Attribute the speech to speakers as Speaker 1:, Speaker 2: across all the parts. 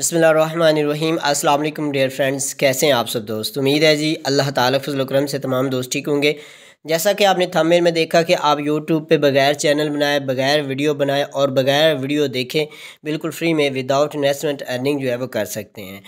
Speaker 1: बसमीम अल्लाम dare friends कैसे हैं आप सब दोस्त उम्मीद है जी अल्लाह ताला फजल करम से तमाम दोस्त ठीक होंगे जैसा कि आपने थंबनेल में देखा कि आप यूट्यूब पे बगैर चैनल बनाए बगैर वीडियो बनाए और बगैर वीडियो देखें बिल्कुल फ्री में विदाउट इन्वेस्टमेंट अर्निंग जो है वो कर सकते हैं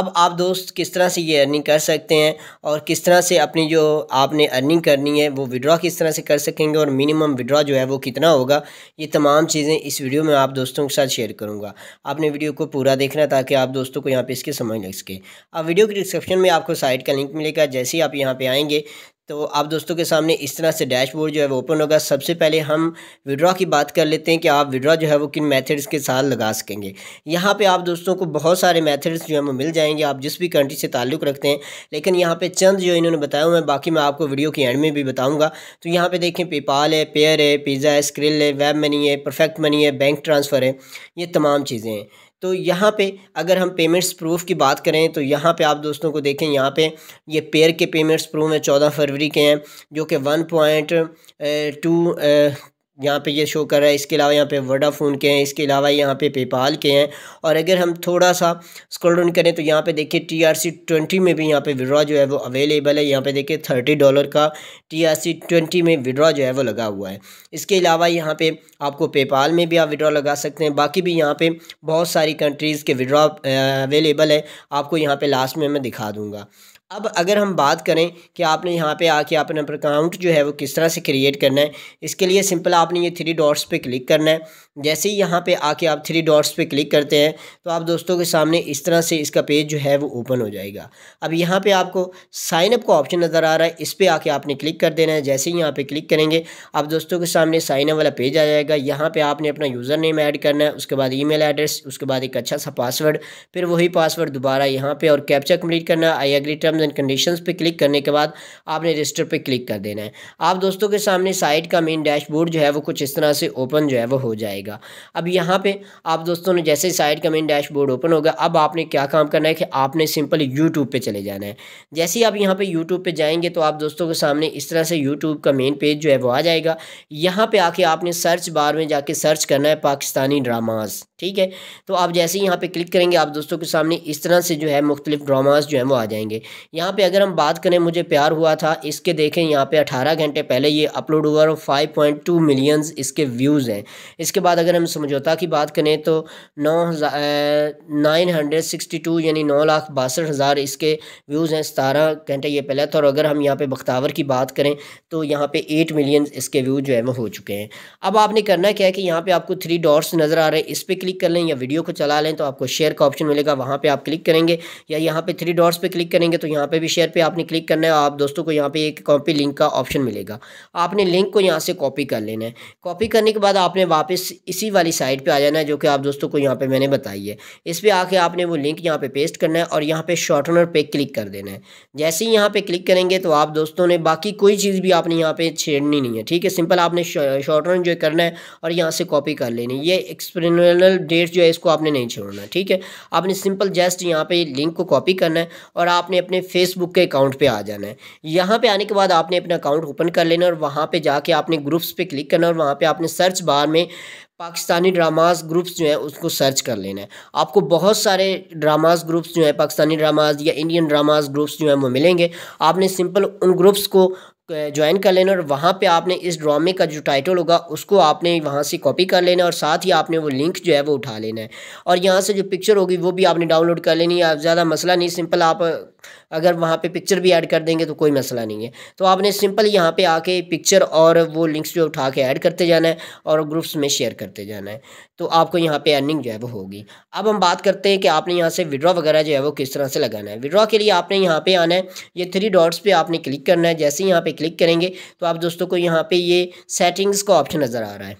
Speaker 1: अब आप दोस्त किस तरह से ये अर्निंग कर सकते हैं और किस तरह से अपनी जो आपने अर्निंग करनी है वो विड्रॉ किस तरह से कर सकेंगे और मिनिमम विड्रॉ जो है वो कितना होगा ये तमाम चीज़ें इस वीडियो में आप दोस्तों के साथ शेयर करूँगा आपने वीडियो को पूरा देखना ताकि आप दोस्तों को यहाँ पर इसकी समझ लग सके अब वीडियो के डिस्क्रिप्शन में आपको साइट का लिंक मिलेगा जैसे ही आप यहाँ पर आएँगे तो आप दोस्तों के सामने इस तरह से डैशबोर्ड जो है वो ओपन होगा सबसे पहले हम विड्रॉ की बात कर लेते हैं कि आप विड्रॉ जो है वो किन मेथड्स के साथ लगा सकेंगे यहाँ पे आप दोस्तों को बहुत सारे मेथड्स जो है वो मिल जाएंगे आप जिस भी कंट्री से ताल्लुक़ रखते हैं लेकिन यहाँ पे चंद जो इन्होंने बताया हुआ है बाकी मैं आपको वीडियो की एंड में भी बताऊँगा तो यहाँ पर देखें पेपाल है पेयर है पिज़्ज़ा है स्क्रिल है वेब मनी है परफेक्ट मनी है बैंक ट्रांसफ़र है ये तमाम चीज़ें हैं तो यहाँ पे अगर हम पेमेंट्स प्रूफ की बात करें तो यहाँ पे आप दोस्तों को देखें यहाँ पे ये पेयर के पेमेंट्स प्रूफ हैं चौदह फरवरी के हैं जो कि वन पॉइंट टू यहाँ पे ये शो कर रहा है इसके अलावा यहाँ पे वडाफोन के हैं इसके अलावा यहाँ पे पेपाल के हैं और अगर हम थोड़ा सा स्क्रॉल डाउन करें तो यहाँ पे देखिए टी आर सी ट्वेंटी में भी यहाँ पे विड्रॉ जो है वो अवेलेबल है यहाँ पे देखिए थर्टी डॉलर का टी आर सी ट्वेंटी में विड्रॉ जो है वो लगा हुआ है इसके अलावा यहाँ पे आपको पेपाल में भी आप विड्रा लगा सकते हैं बाकी भी यहाँ पे बहुत सारी कंट्रीज़ के विड्रॉ अवेलेबल है आपको यहाँ पर लास्ट में मैं दिखा दूँगा अब अगर हम बात करें कि आपने यहाँ पे आके अपना अकाउंट जो है वो किस तरह से क्रिएट करना है इसके लिए सिंपल आपने ये थ्री डॉट्स पे क्लिक करना है जैसे ही यहाँ पे आके आप थ्री डॉट्स पे क्लिक करते हैं तो आप दोस्तों के सामने इस तरह से इसका पेज जो है वो ओपन हो जाएगा अब यहाँ पे आपको साइनअप का ऑप्शन नज़र आ रहा है इस पर आके आपने क्लिक कर देना है जैसे ही यहाँ पर क्लिक करेंगे आप दोस्तों के सामने साइनअप वाला पेज आ जाएगा यहाँ पर आपने अपना यूज़र नेम ऐड करना है उसके बाद ई एड्रेस उसके बाद एक अच्छा सा पासवर्ड फिर वही पासवर्ड दोबारा यहाँ पर और कैप्चर कम्प्लीट करना I agree term terms and condition पे क्लिक करने के बाद आपने रजिस्टर पे क्लिक कर देना है आप दोस्तों के सामने साइट का मेन डैशबोर्ड जो है वो कुछ इस तरह से ओपन जो है वो हो जाएगा अब यहाँ पे आप दोस्तों ने जैसे साइट का मेन डैशबोर्ड ओपन होगा अब आपने क्या काम करना है कि आपने सिंपल यूट्यूब पे चले जाना है जैसे ही आप यहाँ पे यूट्यूब पे जाएंगे तो आप दोस्तों के सामने इस तरह से यूट्यूब का मेन पेज जो है वो आ जाएगा यहाँ पर आके आपने सर्च बार में जाके सर्च करना है पाकिस्तानी ड्रामाज़ ठीक है तो आप जैसे ही यहाँ पे क्लिक करेंगे आप दोस्तों के सामने इस तरह से जो है मुख्तलिफ ड्रामास जो हैं वो आ जाएंगे यहाँ पे अगर हम बात करें मुझे प्यार हुआ था इसके देखें यहाँ पे 18 घंटे पहले ये अपलोड हुआ और 5.2 मिलियंस इसके व्यूज़ हैं इसके बाद अगर हम समझौता की बात करें तो नौ नाइन हंड्रेड सिक्सटी टू यानी नौ लाख बासठ हज़ार इसके व्यूज़ हैं सतारह घंटे ये पहले था और अगर हम यहाँ पर बख्तावर की बात करें तो यहाँ पर एट मिलियन इसके व्यूज़ जो है वो हो चुके हैं अब आपने करना क्या है कि यहाँ पर आपको थ्री डॉट्स नज़र आ रहे हैं इस पर क्लिक क्लिक कर लें या वीडियो को चला लें तो आपको शेयर का ऑप्शन मिलेगा वहाँ पर आप क्लिक करेंगे या यहाँ पर थ्री डॉट्स पर क्लिक करेंगे तो यहाँ पर भी शेयर पर आपने क्लिक करना है आप दोस्तों को यहाँ पर एक कॉपी लिंक का ऑप्शन मिलेगा आपने लिंक को यहाँ से कॉपी कर लेना है कॉपी करने के बाद आपने वापस इसी वाली साइट पर आ जाना है जो कि आप दोस्तों को यहाँ पर मैंने बताई है इस पर आके आपने वो लिंक यहाँ पर पेस्ट करना है और यहाँ पर शॉर्टनर पर क्लिक कर देना है जैसे ही यहाँ पर क्लिक करेंगे तो आप दोस्तों ने बाकी कोई चीज़ भी आपने यहाँ पर छेड़नी नहीं है ठीक है सिंपल आपने शॉर्टनर जो करना है और यहाँ से कॉपी कर लेनी ये एक्सप्रेनल डेट जो है इसको आपने नहीं छोड़ना ठीक है आपने सिंपल जस्ट यहाँ पे लिंक को कॉपी करना है और आपने अपने फेसबुक के अकाउंट पे आ जाना है यहाँ पे आने के बाद आपने अपना अकाउंट ओपन कर लेना और वहाँ पे जाके आपने ग्रुप्स पे क्लिक करना और वहाँ पे आपने सर्च बार में पाकिस्तानी ड्रामास ग्रुप्स जो है उसको सर्च कर लेना है आपको बहुत सारे ड्रामाज ग्रुप्स जो है पाकिस्तानी ड्रामास या इंडियन ड्रामास ग्रुप्स जो है वो मिलेंगे आपने सिंपल उन ग्रुप्स को ज्वाइन कर लेना और वहाँ पे आपने इस ड्रामे का जो टाइटल होगा उसको आपने वहाँ से कॉपी कर लेना और साथ ही आपने वो लिंक जो है वो उठा लेना है और यहाँ से जो पिक्चर होगी वो भी आपने डाउनलोड कर लेनी है ज़्यादा मसला नहीं सिंपल आप अगर वहाँ पे पिक्चर भी ऐड कर देंगे तो कोई मसला नहीं है तो आपने सिंपल यहाँ पे आके पिक्चर और वो लिंक्स जो उठा के ऐड करते जाना है और ग्रुप्स में शेयर करते जाना है तो आपको यहाँ पे अर्निंग जो है वो होगी अब हम बात करते हैं कि आपने यहाँ से विड्रॉ वगैरह जो है वो किस तरह से लगाना है विड्रॉ के लिए आपने यहाँ पे आना है ये थ्री डॉट्स पर आपने क्लिक करना है जैसे ही यहाँ पे क्लिक करेंगे तो आप दोस्तों को यहाँ पे ये सेटिंग्स का ऑप्शन नज़र आ रहा है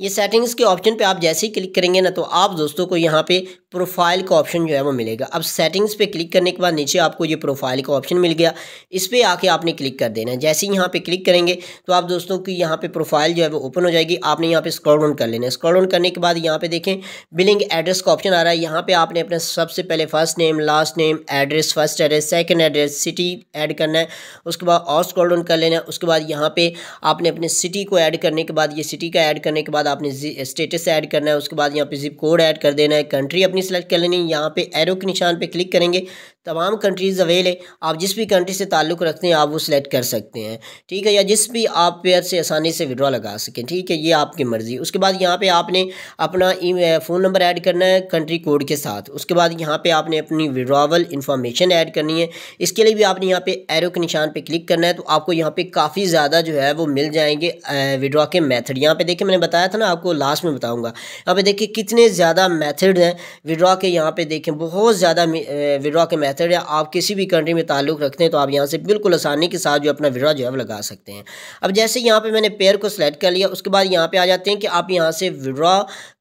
Speaker 1: ये सेटिंग्स के ऑप्शन पे आप जैसे ही क्लिक करेंगे ना तो आप दोस्तों को यहाँ पे प्रोफाइल का ऑप्शन जो है वो मिलेगा अब सेटिंग्स पे क्लिक करने के बाद नीचे आपको ये प्रोफाइल का ऑप्शन मिल गया इस पर आके आपने क्लिक कर देना है जैसे ही यहाँ पे क्लिक करेंगे तो आप दोस्तों की यहाँ पे प्रोफाइल जो है वो ओपन हो जाएगी आपने यहाँ पे स्क्रॉल डाउन कर लेना है स्क्रॉल डाउन करने के बाद यहाँ पे देखें बिलिंग एड्रेस का ऑप्शन आ रहा है यहाँ पे आपने अपना सबसे पहले first name last name address first address second address city add करना है उसके बाद और स्क्रॉल डाउन कर लेना है उसके बाद यहाँ पे आपने अपने सिटी को ऐड करने के बाद ये सिटी का ऐड करने के बाद आपने स्टेटस ऐड करना है उसके बाद यहाँ पे जिप कोड ऐड कर देना है कंट्री अपनी सेलेक्ट कर लेनी है यहाँ पे एरो के निशान पे क्लिक करेंगे तमाम कंट्रीज़ अवेल है आप जिस भी कंट्री से ताल्लुक़ रखते हैं आप वो सिलेक्ट कर सकते हैं ठीक है या जिस भी आप पेयर से आसानी से विड्रॉ लगा सकें ठीक है ये आपकी मर्ज़ी उसके बाद यहाँ पे आपने अपना फ़ोन नंबर ऐड करना है कंट्री कोड के साथ उसके बाद यहाँ पे आपने अपनी विड्रावल इन्फॉर्मेशन ऐड करनी है इसके लिए भी आपने यहाँ पर एरो के निशान पर क्लिक करना है तो आपको यहाँ पर काफ़ी ज़्यादा जो है वो मिल जाएंगे विड्रॉ के मैथड यहाँ पे देखिए मैंने बताया था ना आपको लास्ट में बताऊँगा यहाँ पर देखिए कितने ज़्यादा मैथड हैं विड्रॉ के यहाँ पर देखें बहुत ज़्यादा विड्रॉ के मैथ मैथड है आप किसी भी कंट्री में ताल्लुक़ रखते हैं तो आप यहाँ से बिल्कुल आसानी के साथ जो अपना विड्रा जो है लगा सकते हैं अब जैसे यहाँ पर मैंने पेयर को सिलेक्ट कर लिया उसके बाद यहाँ पर आ जाते हैं कि आप यहाँ से विड्रा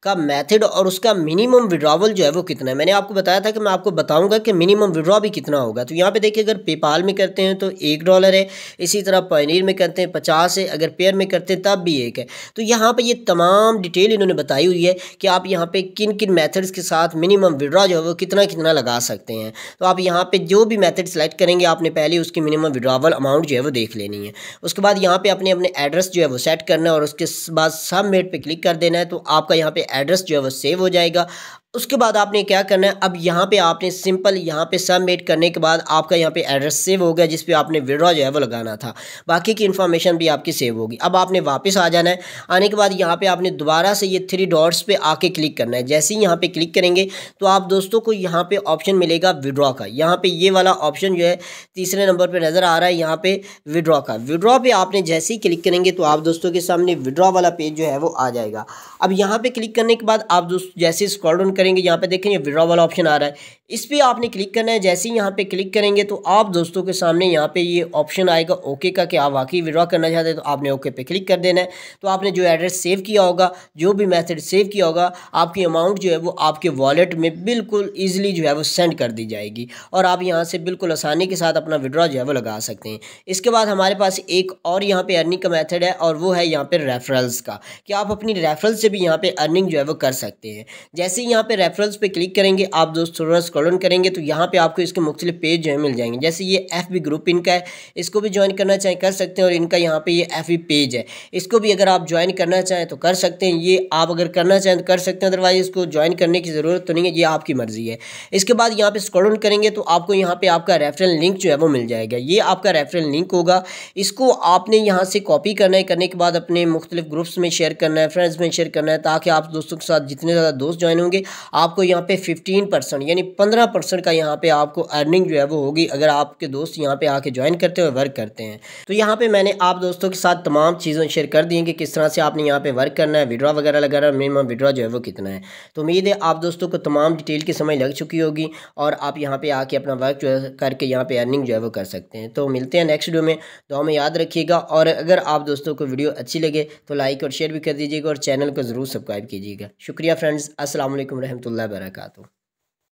Speaker 1: का मैथड और उसका मिनिमम विड्रावल जो है वो कितना है मैंने आपको बताया था कि मैं आपको बताऊँगा कि मिनिमम विड्रॉ भी कितना होगा तो यहाँ पर देखिए अगर पेपाल में करते हैं तो एक डॉलर है इसी तरह पनीर में करते हैं पचास है अगर पेयर में करते हैं तब भी एक है तो यहाँ पर ये तमाम डिटेल इन्होंने बताई हुई है कि आप यहाँ पर किन किन मैथड्स के साथ मिनिमम विड्रॉ जो है वो कितना कितना लगा सकते हैं तो आप आप यहाँ पे जो भी मेथड सेलेक्ट करेंगे आपने पहले उसकी मिनिमम विड्रावल अमाउंट जो है वो देख लेनी है उसके बाद यहाँ पे अपने अपने एड्रेस जो है वो सेट करना है और उसके बाद सबमिट पे क्लिक कर देना है तो आपका यहाँ पे एड्रेस जो है वो सेव हो जाएगा उसके बाद आपने क्या करना है अब यहाँ पे आपने सिंपल यहाँ पे सबमिट करने के बाद आपका यहाँ पे एड्रेस सेव हो गया जिस पे आपने विड्रॉ जो है वो लगाना था बाकी की इन्फॉर्मेशन भी आपकी सेव होगी अब आपने वापस आ जाना है आने के बाद यहाँ पे आपने दोबारा से ये थ्री डॉट्स पे आके क्लिक करना है जैसे ही यहाँ पर क्लिक करेंगे तो आप दोस्तों को यहाँ पर ऑप्शन मिलेगा विड्रॉ का यहाँ पर ये वाला ऑप्शन जो है तीसरे नंबर पर नज़र आ रहा है यहाँ पर विड्रॉ का विड्रॉ पर आपने जैसे ही क्लिक करेंगे तो आप दोस्तों के सामने विड्रॉ वाला पेज जो है वो आ जाएगा अब यहाँ पर क्लिक करने के बाद आप दोस्तों जैसे स्क्रॉल करेंगे यहाँ पे देखें ये विड्रा वाला ऑप्शन आ रहा है इस पर आपने क्लिक करना है जैसे ही यहाँ पे क्लिक करेंगे तो आप दोस्तों के सामने यहाँ पे ये ऑप्शन आएगा ओके का कि आप वाकई विड्रॉ करना चाहते हैं तो आपने ओके पे क्लिक कर देना है तो आपने जो एड्रेस सेव किया होगा जो भी मैथड सेव किया होगा आपकी अमाउंट जो है वो आपके वॉलेट में बिल्कुल ईजिली जो है वो सेंड कर दी जाएगी और आप यहाँ से बिल्कुल आसानी के साथ अपना विड्रा जो है वो लगा सकते हैं इसके बाद हमारे पास एक और यहाँ पर अर्निंग का मैथड है और वो है यहाँ पर रेफरल्स का कि आप अपनी रेफरल से भी यहाँ पर अर्निंग जो है वो कर सकते हैं जैसे ही यहाँ पे रेफरेंस पे क्लिक करेंगे आप दोस्त थोड़ा स्क्रॉल करेंगे तो यहाँ पे आपको इसके मुख्तलि पेज जो है मिल जाएंगे जैसे ये एफ बी ग्रुप इनका है इसको भी ज्वाइन करना चाहें कर सकते हैं और इनका यहाँ पे ये एफ बी पेज है इसको भी अगर आप ज्वाइन करना चाहें तो कर सकते हैं ये आप अगर करना चाहें तो कर सकते हैं अदरवाइज इसको ज्वाइन करने की ज़रूरत तो नहीं है ये आपकी मर्ज़ी है इसके बाद यहाँ पर स्क्रॉल करेंगे तो आपको यहाँ पर आपका रेफरल लिंक जो है वो मिल जाएगा ये आपका रेफरल लिंक होगा इसको आपने यहाँ से कॉपी करना है करने के बाद अपने मुख्तलिफ ग्रुप्स में शेयर करना है फ्रेंड्स में शेयर करना है ताकि आप दोस्तों के साथ जितने ज़्यादा दोस्त ज्वाइन होंगे आपको यहाँ पे फिफ्टीन परसेंट यानी पंद्रह परसेंट का यहाँ पे आपको अर्निंग जो है वो होगी अगर आपके दोस्त यहाँ पे आके ज्वाइन करते हैं वर्क करते हैं तो यहाँ पे मैंने आप दोस्तों के साथ तमाम चीज़ें शेयर कर दी हैं कि किस तरह से आपने यहाँ पे वर्क करना है विड्रा वगैरह लगाना मिनिमम विड्रा जो है वो कितना है तो उम्मीद है आप दोस्तों को तमाम डिटेल की समझ लग चुकी होगी और आप यहाँ पर आके अपना वर्क जो है करके यहाँ पर अर्निंग जो है वो कर सकते हैं तो मिलते हैं नेक्स्ट वीडियो में तो हमें याद रखिएगा और अगर आप दोस्तों को वीडियो अच्छी लगे तो लाइक और शेयर भी कर दीजिएगा और चैनल को ज़रूर सब्सक्राइब कीजिएगा शुक्रिया फ्रेंड्स असल वरहमल वर्का